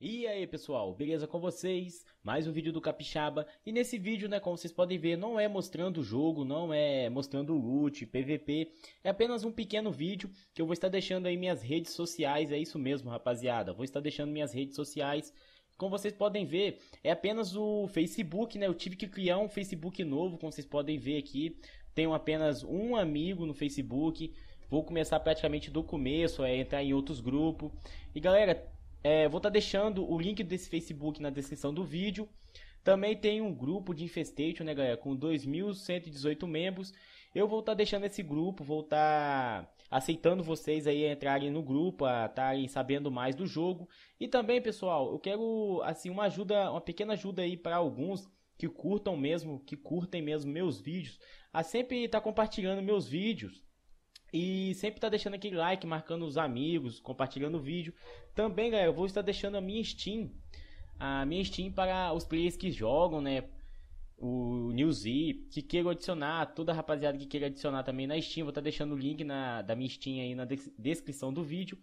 E aí pessoal, beleza com vocês? Mais um vídeo do Capixaba E nesse vídeo, né, como vocês podem ver, não é mostrando o jogo, não é mostrando o loot, PVP É apenas um pequeno vídeo que eu vou estar deixando aí minhas redes sociais, é isso mesmo rapaziada Vou estar deixando minhas redes sociais como vocês podem ver, é apenas o Facebook, né? Eu tive que criar um Facebook novo, como vocês podem ver aqui. Tenho apenas um amigo no Facebook. Vou começar praticamente do começo, é entrar em outros grupos. E galera, é, vou estar tá deixando o link desse Facebook na descrição do vídeo. Também tem um grupo de Infestation, né, galera, com 2.118 membros. Eu vou estar tá deixando esse grupo, vou estar tá aceitando vocês aí entrarem no grupo, estarem sabendo mais do jogo. E também, pessoal, eu quero assim uma ajuda, uma pequena ajuda aí para alguns que curtam mesmo, que curtem mesmo meus vídeos, a sempre estar tá compartilhando meus vídeos. E sempre tá deixando aquele like, marcando os amigos, compartilhando o vídeo. Também, galera, eu vou estar deixando a minha Steam a minha Steam para os players que jogam, né? O Newsy, que queira adicionar, toda a rapaziada que queira adicionar também na Steam, vou estar tá deixando o link na, da minha Steam aí na descrição do vídeo.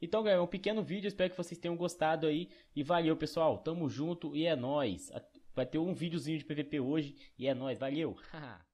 Então, galera, é um pequeno vídeo, espero que vocês tenham gostado aí. E valeu, pessoal, tamo junto e é nóis. Vai ter um videozinho de PVP hoje e é nóis, valeu!